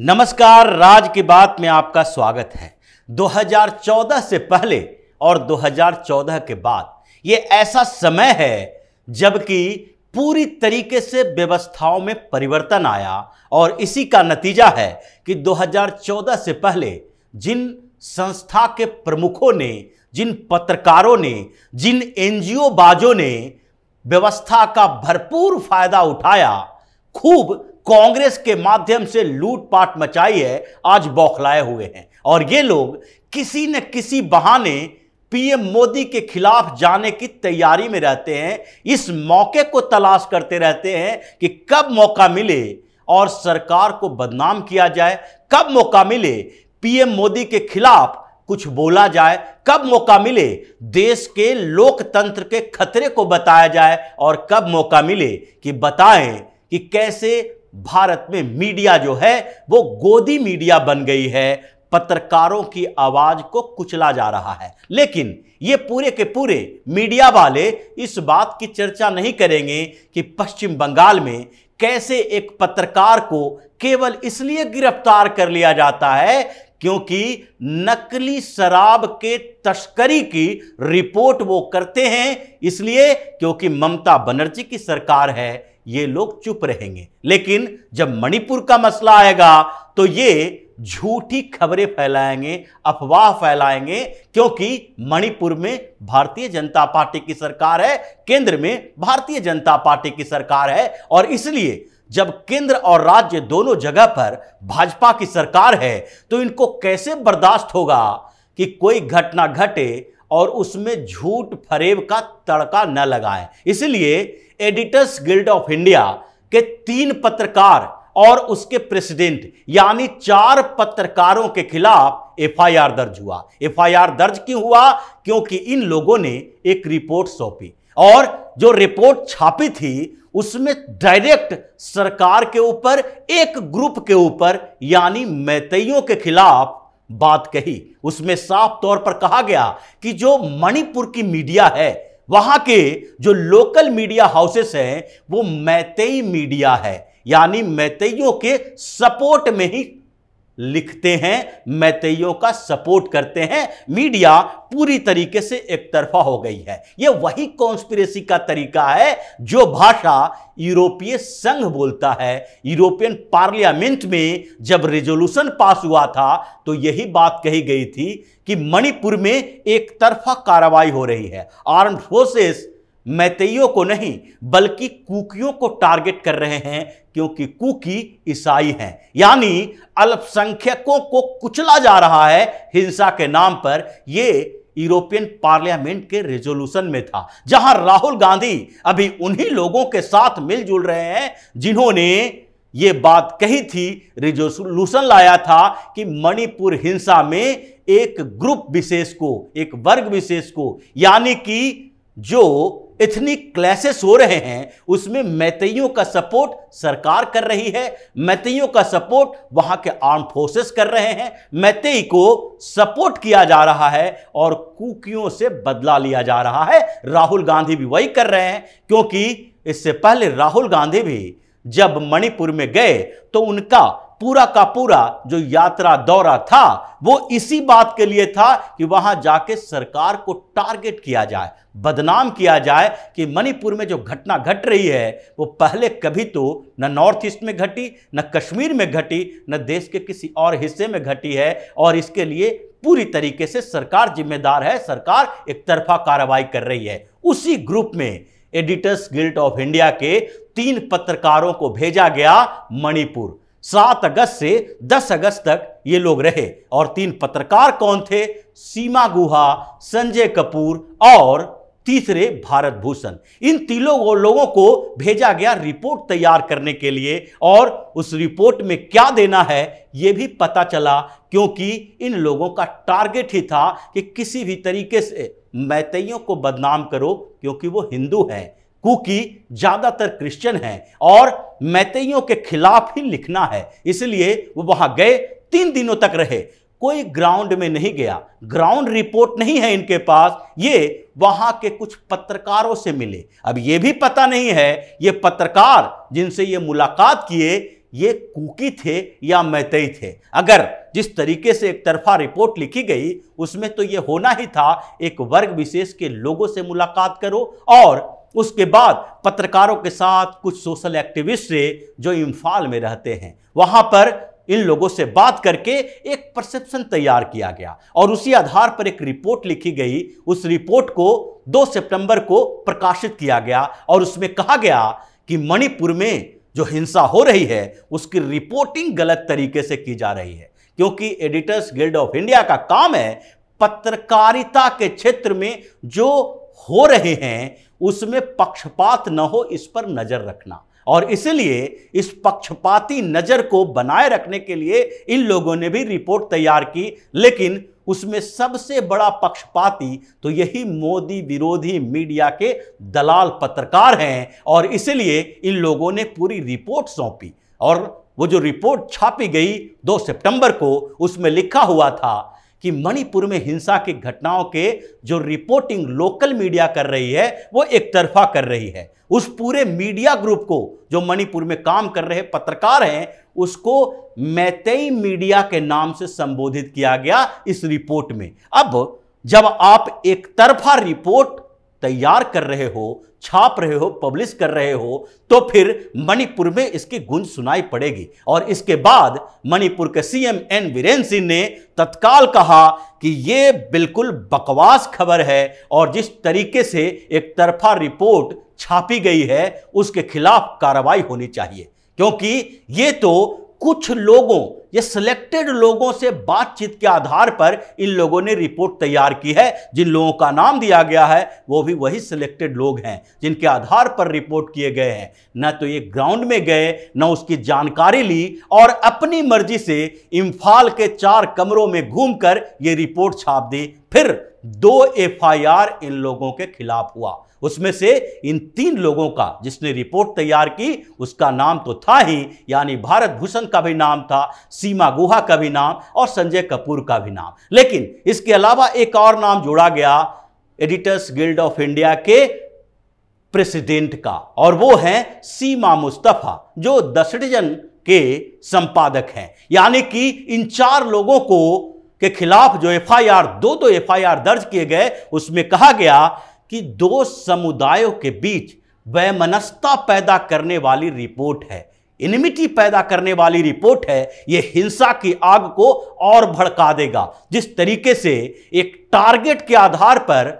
नमस्कार राज की बात में आपका स्वागत है 2014 से पहले और 2014 के बाद ये ऐसा समय है जबकि पूरी तरीके से व्यवस्थाओं में परिवर्तन आया और इसी का नतीजा है कि 2014 से पहले जिन संस्था के प्रमुखों ने जिन पत्रकारों ने जिन एनजीओ बाजों ने व्यवस्था का भरपूर फायदा उठाया खूब कांग्रेस के माध्यम से लूटपाट मचाई है आज बौखलाए हुए हैं और ये लोग किसी न किसी बहाने पीएम मोदी के खिलाफ जाने की तैयारी में रहते हैं इस मौके को तलाश करते रहते हैं कि कब मौका मिले और सरकार को बदनाम किया जाए कब मौका मिले पीएम मोदी के खिलाफ कुछ बोला जाए कब मौका मिले देश के लोकतंत्र के खतरे को बताया जाए और कब मौका मिले कि बताएं कि कैसे भारत में मीडिया जो है वो गोदी मीडिया बन गई है पत्रकारों की आवाज को कुचला जा रहा है लेकिन ये पूरे के पूरे मीडिया वाले इस बात की चर्चा नहीं करेंगे कि पश्चिम बंगाल में कैसे एक पत्रकार को केवल इसलिए गिरफ्तार कर लिया जाता है क्योंकि नकली शराब के तस्करी की रिपोर्ट वो करते हैं इसलिए क्योंकि ममता बनर्जी की सरकार है ये लोग चुप रहेंगे लेकिन जब मणिपुर का मसला आएगा तो ये झूठी खबरें फैलाएंगे अफवाह फैलाएंगे क्योंकि मणिपुर में भारतीय जनता पार्टी की सरकार है केंद्र में भारतीय जनता पार्टी की सरकार है और इसलिए जब केंद्र और राज्य दोनों जगह पर भाजपा की सरकार है तो इनको कैसे बर्दाश्त होगा कि कोई घटना घटे और उसमें झूठ फरेब का तड़का न लगाए इसलिए एडिटर्स गिल्ड ऑफ इंडिया के तीन पत्रकार और उसके प्रेसिडेंट यानी चार पत्रकारों के खिलाफ एफआईआर दर्ज हुआ एफआईआर दर्ज क्यों हुआ क्योंकि इन लोगों ने एक रिपोर्ट सौंपी और जो रिपोर्ट छापी थी उसमें डायरेक्ट सरकार के ऊपर एक ग्रुप के ऊपर यानी मैतियों के खिलाफ बात कही उसमें साफ तौर पर कहा गया कि जो मणिपुर की मीडिया है वहां के जो लोकल मीडिया हाउसेस हैं वो मैतई मीडिया है यानी मैतियों के सपोर्ट में ही लिखते हैं मैतियों का सपोर्ट करते हैं मीडिया पूरी तरीके से एक तरफा हो गई है यह वही कॉन्स्पिरेसी का तरीका है जो भाषा यूरोपीय संघ बोलता है यूरोपियन पार्लियामेंट में जब रेजोल्यूशन पास हुआ था तो यही बात कही गई थी कि मणिपुर में एक तरफा कार्रवाई हो रही है आर्म्ड फोर्सेस मैतियों को नहीं बल्कि कुकियों को टारगेट कर रहे हैं क्योंकि कुकी ईसाई हैं यानी अल्पसंख्यकों को कुचला जा रहा है हिंसा के नाम पर ये यूरोपियन पार्लियामेंट के रेजोल्यूशन में था जहां राहुल गांधी अभी उन्हीं लोगों के साथ मिलजुल रहे हैं जिन्होंने ये बात कही थी रेजोल्यूशन लाया था कि मणिपुर हिंसा में एक ग्रुप विशेष को एक वर्ग विशेष को यानी कि जो एथनिक क्लैसेस हो रहे हैं उसमें मैतियों का सपोर्ट सरकार कर रही है मैतियों का सपोर्ट वहां के आर्म फोर्सेस कर रहे हैं मैतई को सपोर्ट किया जा रहा है और कुकियों से बदला लिया जा रहा है राहुल गांधी भी वही कर रहे हैं क्योंकि इससे पहले राहुल गांधी भी जब मणिपुर में गए तो उनका पूरा का पूरा जो यात्रा दौरा था वो इसी बात के लिए था कि वहां जाके सरकार को टारगेट किया जाए बदनाम किया जाए कि मणिपुर में जो घटना घट गट रही है वो पहले कभी तो न नॉर्थ ईस्ट में घटी न कश्मीर में घटी न देश के किसी और हिस्से में घटी है और इसके लिए पूरी तरीके से सरकार जिम्मेदार है सरकार एक तरफा कार्रवाई कर रही है उसी ग्रुप में एडिटर्स गिल्ड ऑफ इंडिया के तीन पत्रकारों को भेजा गया मणिपुर सात अगस्त से दस अगस्त तक ये लोग रहे और तीन पत्रकार कौन थे सीमा गुहा संजय कपूर और तीसरे भारत भूषण इन तीनों लोगों को भेजा गया रिपोर्ट तैयार करने के लिए और उस रिपोर्ट में क्या देना है ये भी पता चला क्योंकि इन लोगों का टारगेट ही था कि किसी भी तरीके से मैतियों को बदनाम करो क्योंकि वो हिंदू हैं क्योंकि ज़्यादातर क्रिश्चियन हैं और मैतियों के खिलाफ ही लिखना है इसलिए वो वहाँ गए तीन दिनों तक रहे कोई ग्राउंड में नहीं गया ग्राउंड रिपोर्ट नहीं है इनके पास ये वहां के कुछ पत्रकारों से मिले अब ये भी पता नहीं है ये पत्रकार जिनसे ये मुलाकात किए ये कुकी थे या मैतई थे अगर जिस तरीके से एक तरफा रिपोर्ट लिखी गई उसमें तो ये होना ही था एक वर्ग विशेष के लोगों से मुलाकात करो और उसके बाद पत्रकारों के साथ कुछ सोशल एक्टिविस्ट रहे जो इम्फाल में रहते हैं वहाँ पर इन लोगों से बात करके एक परसेप्शन तैयार किया गया और उसी आधार पर एक रिपोर्ट लिखी गई उस रिपोर्ट को 2 सितंबर को प्रकाशित किया गया और उसमें कहा गया कि मणिपुर में जो हिंसा हो रही है उसकी रिपोर्टिंग गलत तरीके से की जा रही है क्योंकि एडिटर्स गिल्ड ऑफ इंडिया का काम है पत्रकारिता के क्षेत्र में जो हो रहे हैं उसमें पक्षपात न हो इस पर नज़र रखना और इसलिए इस पक्षपाती नज़र को बनाए रखने के लिए इन लोगों ने भी रिपोर्ट तैयार की लेकिन उसमें सबसे बड़ा पक्षपाती तो यही मोदी विरोधी मीडिया के दलाल पत्रकार हैं और इसलिए इन लोगों ने पूरी रिपोर्ट सौंपी और वो जो रिपोर्ट छापी गई 2 सितंबर को उसमें लिखा हुआ था कि मणिपुर में हिंसा की घटनाओं के जो रिपोर्टिंग लोकल मीडिया कर रही है वो एक तरफा कर रही है उस पूरे मीडिया ग्रुप को जो मणिपुर में काम कर रहे पत्रकार हैं उसको मैतई मीडिया के नाम से संबोधित किया गया इस रिपोर्ट में अब जब आप एक तरफा रिपोर्ट तैयार कर रहे हो छाप रहे हो पब्लिश कर रहे हो तो फिर मणिपुर में इसकी गुंज सुनाई पड़ेगी और इसके बाद मणिपुर के सीएम एन बीरेन सिंह ने तत्काल कहा कि ये बिल्कुल बकवास खबर है और जिस तरीके से एक तरफा रिपोर्ट छापी गई है उसके खिलाफ कार्रवाई होनी चाहिए क्योंकि ये तो कुछ लोगों ये सिलेक्टेड लोगों से बातचीत के आधार पर इन लोगों ने रिपोर्ट तैयार की है जिन लोगों का नाम दिया गया है वो भी वही सिलेक्टेड लोग हैं जिनके आधार पर रिपोर्ट किए गए हैं न तो ये ग्राउंड में गए न उसकी जानकारी ली और अपनी मर्जी से इम्फाल के चार कमरों में घूमकर ये रिपोर्ट छाप दी फिर दो एफआईआर इन लोगों के खिलाफ हुआ उसमें से इन तीन लोगों का जिसने रिपोर्ट तैयार की उसका नाम तो था ही यानी भारत भूषण का भी नाम था सीमा गुहा का भी नाम और संजय कपूर का भी नाम लेकिन इसके अलावा एक और नाम जोड़ा गया एडिटर्स गिल्ड ऑफ इंडिया के प्रेसिडेंट का और वो हैं सीमा मुस्तफ़ा जो दसडिजन के संपादक हैं यानी कि इन चार लोगों को के खिलाफ जो एफआईआर दो दो तो एफआईआर दर्ज किए गए उसमें कहा गया कि दो समुदायों के बीच वैमनस्ता पैदा करने वाली रिपोर्ट है इनमिटी पैदा करने वाली रिपोर्ट है यह हिंसा की आग को और भड़का देगा जिस तरीके से एक टारगेट के आधार पर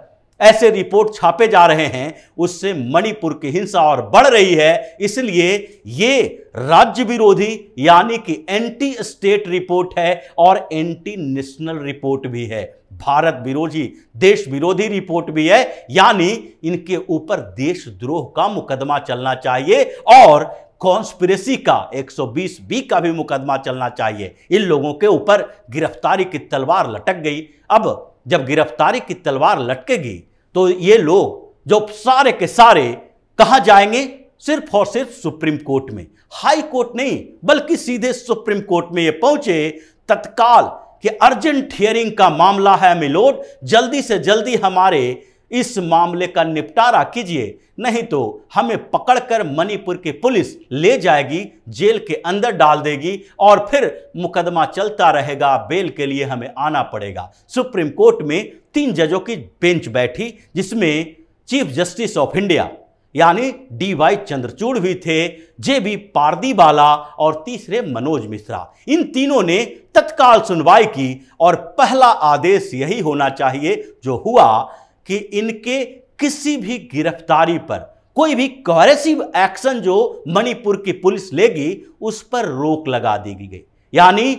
ऐसे रिपोर्ट छापे जा रहे हैं उससे मणिपुर की हिंसा और बढ़ रही है इसलिए ये राज्य विरोधी यानी कि एंटी स्टेट रिपोर्ट है और एंटी नेशनल रिपोर्ट भी है भारत विरोधी देश विरोधी रिपोर्ट भी है यानी इनके ऊपर देशद्रोह का मुकदमा चलना चाहिए और कॉन्स्पिरेसी का 120 बी का भी मुकदमा चलना चाहिए इन लोगों के ऊपर गिरफ्तारी की तलवार लटक गई अब जब गिरफ्तारी की तलवार लटकेगी तो ये लोग जो सारे के सारे कहा जाएंगे सिर्फ और सिर्फ सुप्रीम कोर्ट में हाई कोर्ट नहीं बल्कि सीधे सुप्रीम कोर्ट में ये पहुंचे तत्काल कि अर्जेंट हियरिंग का मामला है मिलोड जल्दी से जल्दी हमारे इस मामले का निपटारा कीजिए नहीं तो हमें पकड़कर मणिपुर की पुलिस ले जाएगी जेल के अंदर डाल देगी और फिर मुकदमा चलता रहेगा बेल के लिए हमें आना पड़ेगा सुप्रीम कोर्ट में तीन जजों की बेंच बैठी जिसमें चीफ जस्टिस ऑफ इंडिया यानी डी वाई चंद्रचूड़ भी थे जे बी पारदीबाला और तीसरे मनोज मिश्रा इन तीनों ने तत्काल सुनवाई की और पहला आदेश यही होना चाहिए जो हुआ कि इनके किसी भी गिरफ्तारी पर कोई भी कॉरेसिव एक्शन जो मणिपुर की पुलिस लेगी उस पर रोक लगा दी गई यानी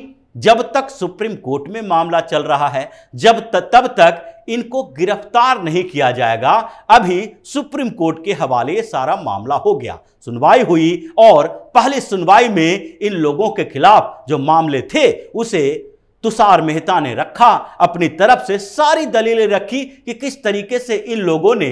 जब तक सुप्रीम कोर्ट में मामला चल रहा है जब त, तब तक इनको गिरफ्तार नहीं किया जाएगा अभी सुप्रीम कोर्ट के हवाले सारा मामला हो गया सुनवाई हुई और पहली सुनवाई में इन लोगों के खिलाफ जो मामले थे उसे तुषार मेहता ने रखा अपनी तरफ से सारी दलीलें रखी कि किस तरीके से इन लोगों ने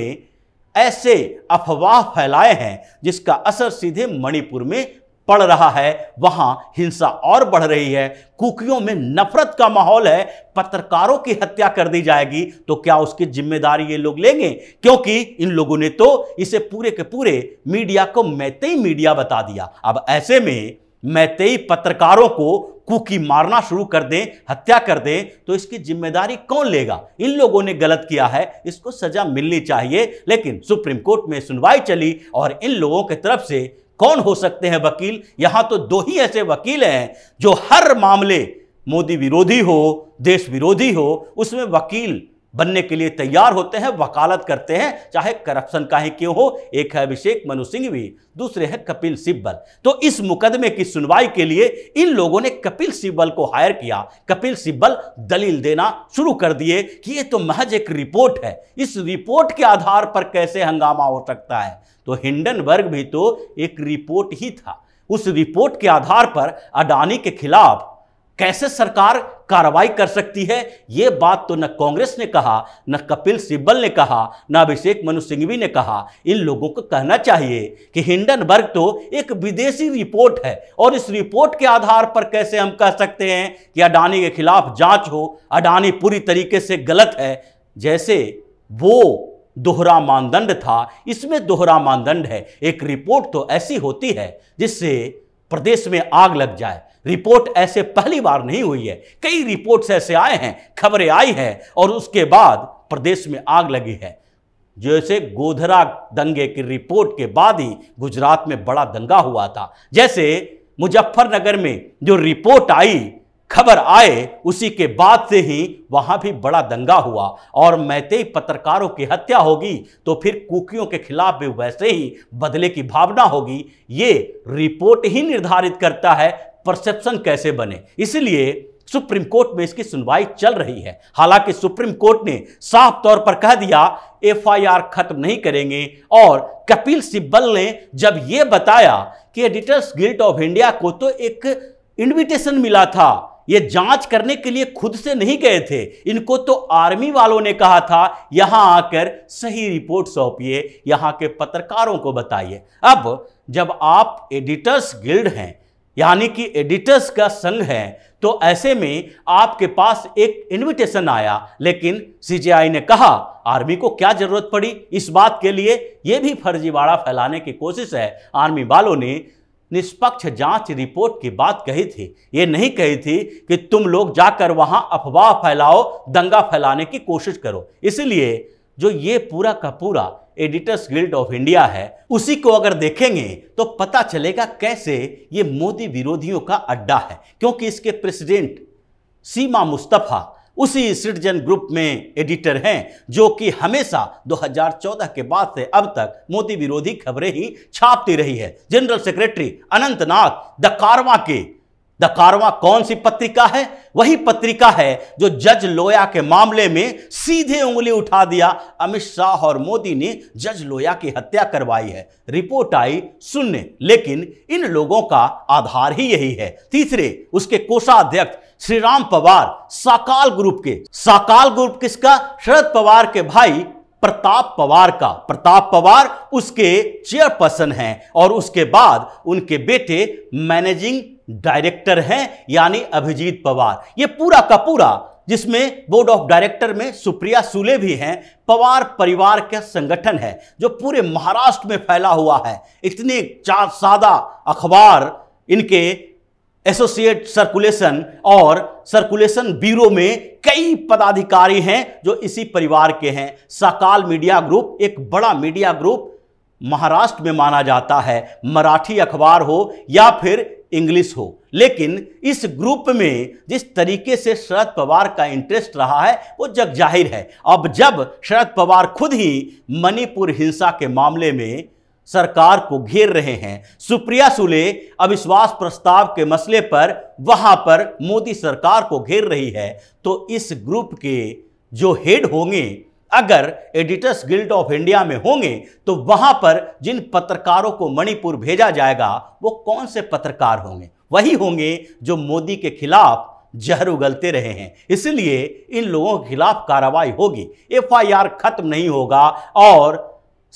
ऐसे अफवाह फैलाए हैं जिसका असर सीधे मणिपुर में पड़ रहा है वहां हिंसा और बढ़ रही है कुकियों में नफरत का माहौल है पत्रकारों की हत्या कर दी जाएगी तो क्या उसकी जिम्मेदारी ये लोग लेंगे क्योंकि इन लोगों ने तो इसे पूरे के पूरे मीडिया को मैते ही मीडिया बता दिया अब ऐसे में मैते ही पत्रकारों को कुकी मारना शुरू कर दें हत्या कर दें तो इसकी जिम्मेदारी कौन लेगा इन लोगों ने गलत किया है इसको सजा मिलनी चाहिए लेकिन सुप्रीम कोर्ट में सुनवाई चली और इन लोगों की तरफ से कौन हो सकते हैं वकील यहां तो दो ही ऐसे वकील हैं जो हर मामले मोदी विरोधी हो देश विरोधी हो उसमें वकील बनने के लिए तैयार होते हैं वकालत करते हैं चाहे करप्शन का ही क्यों हो एक है अभिषेक मनु सिंह भी दूसरे हैं कपिल सिब्बल तो इस मुकदमे की सुनवाई के लिए इन लोगों ने कपिल सिब्बल को हायर किया कपिल सिब्बल दलील देना शुरू कर दिए कि ये तो महज एक रिपोर्ट है इस रिपोर्ट के आधार पर कैसे हंगामा हो सकता है तो हिंडनबर्ग भी तो एक रिपोर्ट ही था उस रिपोर्ट के आधार पर अडानी के खिलाफ कैसे सरकार कार्रवाई कर सकती है ये बात तो न कांग्रेस ने कहा न कपिल सिब्बल ने कहा न अभिषेक मनु सिंघवी ने कहा इन लोगों को कहना चाहिए कि हिंडनबर्ग तो एक विदेशी रिपोर्ट है और इस रिपोर्ट के आधार पर कैसे हम कह सकते हैं कि अडानी के खिलाफ जांच हो अडानी पूरी तरीके से गलत है जैसे वो दोहरा मानदंड था इसमें दोहरा मानदंड है एक रिपोर्ट तो ऐसी होती है जिससे प्रदेश में आग लग जाए रिपोर्ट ऐसे पहली बार नहीं हुई है कई रिपोर्ट्स ऐसे आए हैं खबरें आई हैं और उसके बाद प्रदेश में आग लगी है जैसे गोधरा दंगे की रिपोर्ट के बाद ही गुजरात में बड़ा दंगा हुआ था जैसे मुजफ्फरनगर में जो रिपोर्ट आई खबर आए उसी के बाद से ही वहां भी बड़ा दंगा हुआ और मैते पत्रकारों की हत्या होगी तो फिर कुकियों के खिलाफ भी वैसे ही बदले की भावना होगी ये रिपोर्ट ही निर्धारित करता है परसेप्शन कैसे बने इसलिए सुप्रीम कोर्ट में इसकी सुनवाई चल रही है हालांकि सुप्रीम कोर्ट ने साफ तौर पर कह दिया एफआईआर खत्म नहीं करेंगे और कपिल सिब्बल ने जब यह बताया कि एडिटर्स गिल्ड ऑफ इंडिया को तो एक इनविटेशन मिला था ये जांच करने के लिए खुद से नहीं गए थे इनको तो आर्मी वालों ने कहा था यहां आकर सही रिपोर्ट सौंपिए यहां के पत्रकारों को बताइए अब जब आप एडिटर्स गिल्ड हैं यानी कि एडिटर्स का संघ है तो ऐसे में आपके पास एक इनविटेशन आया लेकिन सीजेआई ने कहा आर्मी को क्या जरूरत पड़ी इस बात के लिए यह भी फर्जीवाड़ा फैलाने की कोशिश है आर्मी वालों ने निष्पक्ष जांच रिपोर्ट की बात कही थी ये नहीं कही थी कि तुम लोग जाकर वहां अफवाह फैलाओ दंगा फैलाने की कोशिश करो इसलिए जो ये पूरा का पूरा एडिटर्स गिल्ड ऑफ इंडिया है उसी को अगर देखेंगे तो पता चलेगा कैसे ये मोदी विरोधियों का अड्डा है क्योंकि इसके प्रेसिडेंट सीमा मुस्तफ़ा उसी सिटीजन ग्रुप में एडिटर हैं जो कि हमेशा 2014 के बाद से अब तक मोदी विरोधी खबरें ही छापती रही है जनरल सेक्रेटरी अनंतनाग द कारवा के द कारवा कौन सी पत्रिका है वही पत्रिका है जो जज लोया के मामले में सीधे उंगली उठा दिया अमित शाह और मोदी ने जज लोया की हत्या करवाई है रिपोर्ट आई सुनने लेकिन इन लोगों का आधार ही यही है तीसरे उसके कोषाध्यक्ष श्री राम पवार साकाल ग्रुप के साकाल ग्रुप किसका शरद पवार के भाई प्रताप पवार का प्रताप पवार उसके चेयरपर्सन हैं और उसके बाद उनके बेटे मैनेजिंग डायरेक्टर हैं यानी अभिजीत पवार ये पूरा का पूरा जिसमें बोर्ड ऑफ डायरेक्टर में सुप्रिया सूले भी हैं पवार परिवार का संगठन है जो पूरे महाराष्ट्र में फैला हुआ है इतने चार सादा अखबार इनके एसोसिएट सर्कुलेशन और सर्कुलेशन ब्यूरो में कई पदाधिकारी हैं जो इसी परिवार के हैं सकाल मीडिया ग्रुप एक बड़ा मीडिया ग्रुप महाराष्ट्र में माना जाता है मराठी अखबार हो या फिर इंग्लिश हो लेकिन इस ग्रुप में जिस तरीके से शरद पवार का इंटरेस्ट रहा है वो जग जाहिर है अब जब शरद पवार खुद ही मणिपुर हिंसा के मामले में सरकार को घेर रहे हैं सुप्रिया सुले अविश्वास प्रस्ताव के मसले पर वहां पर मोदी सरकार को घेर रही है तो इस ग्रुप के जो हेड होंगे अगर एडिटर्स गिल्ड ऑफ इंडिया में होंगे तो वहां पर जिन पत्रकारों को मणिपुर भेजा जाएगा वो कौन से पत्रकार होंगे वही होंगे जो मोदी के खिलाफ जहर उगलते रहे हैं इसलिए इन लोगों के खिलाफ कार्रवाई होगी एफआईआर खत्म नहीं होगा और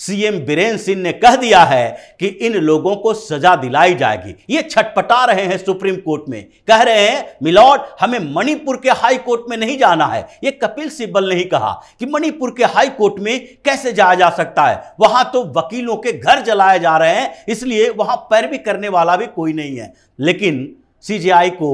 सीएम बीरेन सिंह ने कह दिया है कि इन लोगों को सजा दिलाई जाएगी ये छटपटा रहे हैं सुप्रीम कोर्ट में कह रहे हैं मिलॉर्ड हमें मणिपुर के हाई कोर्ट में नहीं जाना है ये कपिल सिब्बल ने ही कहा कि मणिपुर के हाई कोर्ट में कैसे जाया जा सकता है वहां तो वकीलों के घर जलाए जा रहे हैं इसलिए वहां पैरवी करने वाला भी कोई नहीं है लेकिन सीजीआई को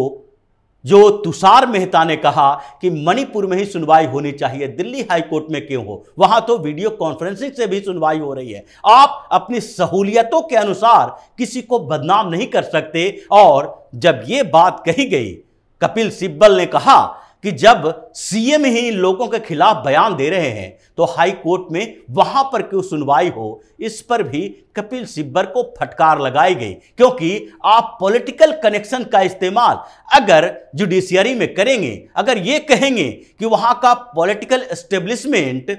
जो तुषार मेहता ने कहा कि मणिपुर में ही सुनवाई होनी चाहिए दिल्ली हाईकोर्ट में क्यों हो वहां तो वीडियो कॉन्फ्रेंसिंग से भी सुनवाई हो रही है आप अपनी सहूलियतों के अनुसार किसी को बदनाम नहीं कर सकते और जब ये बात कही गई कपिल सिब्बल ने कहा कि जब सीएम ही इन लोगों के खिलाफ बयान दे रहे हैं तो हाई कोर्ट में वहां पर क्यों सुनवाई हो इस पर भी कपिल सिब्बर को फटकार लगाई गई क्योंकि आप पॉलिटिकल कनेक्शन का इस्तेमाल अगर जुडिशियरी में करेंगे अगर ये कहेंगे कि वहां का पॉलिटिकल एस्टेब्लिशमेंट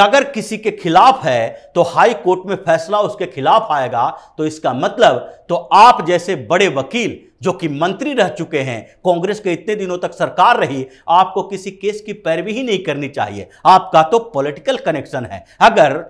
अगर किसी के खिलाफ है तो हाई कोर्ट में फैसला उसके खिलाफ आएगा तो इसका मतलब तो आप जैसे बड़े वकील जो कि मंत्री रह चुके हैं कांग्रेस के इतने दिनों तक सरकार रही आपको किसी केस की पैरवी ही नहीं करनी चाहिए आपका तो पॉलिटिकल कनेक्शन है अगर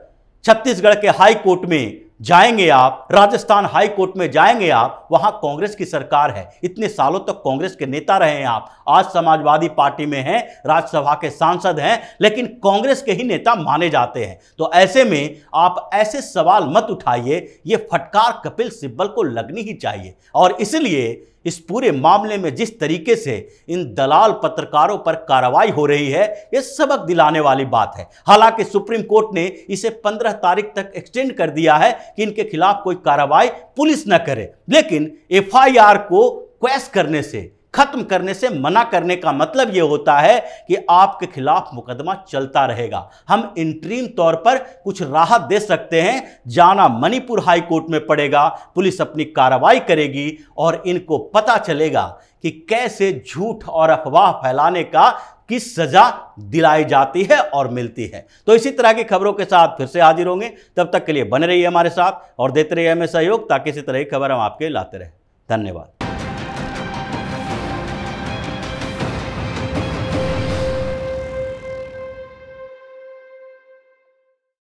छत्तीसगढ़ के हाई कोर्ट में जाएंगे आप राजस्थान हाई कोर्ट में जाएंगे आप वहां कांग्रेस की सरकार है इतने सालों तक तो कांग्रेस के नेता रहे हैं आप आज समाजवादी पार्टी में हैं राज्यसभा के सांसद हैं लेकिन कांग्रेस के ही नेता माने जाते हैं तो ऐसे में आप ऐसे सवाल मत उठाइए ये फटकार कपिल सिब्बल को लगनी ही चाहिए और इसलिए इस पूरे मामले में जिस तरीके से इन दलाल पत्रकारों पर कार्रवाई हो रही है ये सबक दिलाने वाली बात है हालांकि सुप्रीम कोर्ट ने इसे 15 तारीख तक एक्सटेंड कर दिया है कि इनके खिलाफ कोई कार्रवाई पुलिस न करे लेकिन एफआईआर को क्वेश करने से खत्म करने से मना करने का मतलब यह होता है कि आपके खिलाफ मुकदमा चलता रहेगा हम इंट्रीम तौर पर कुछ राहत दे सकते हैं जाना मणिपुर हाई कोर्ट में पड़ेगा पुलिस अपनी कार्रवाई करेगी और इनको पता चलेगा कि कैसे झूठ और अफवाह फैलाने का किस सजा दिलाई जाती है और मिलती है तो इसी तरह की खबरों के साथ फिर से हाजिर होंगे तब तक के लिए बने रहिए हमारे साथ और देते रहिए हमें सहयोग ताकि इसी तरह की खबर हम आपके लाते रहें धन्यवाद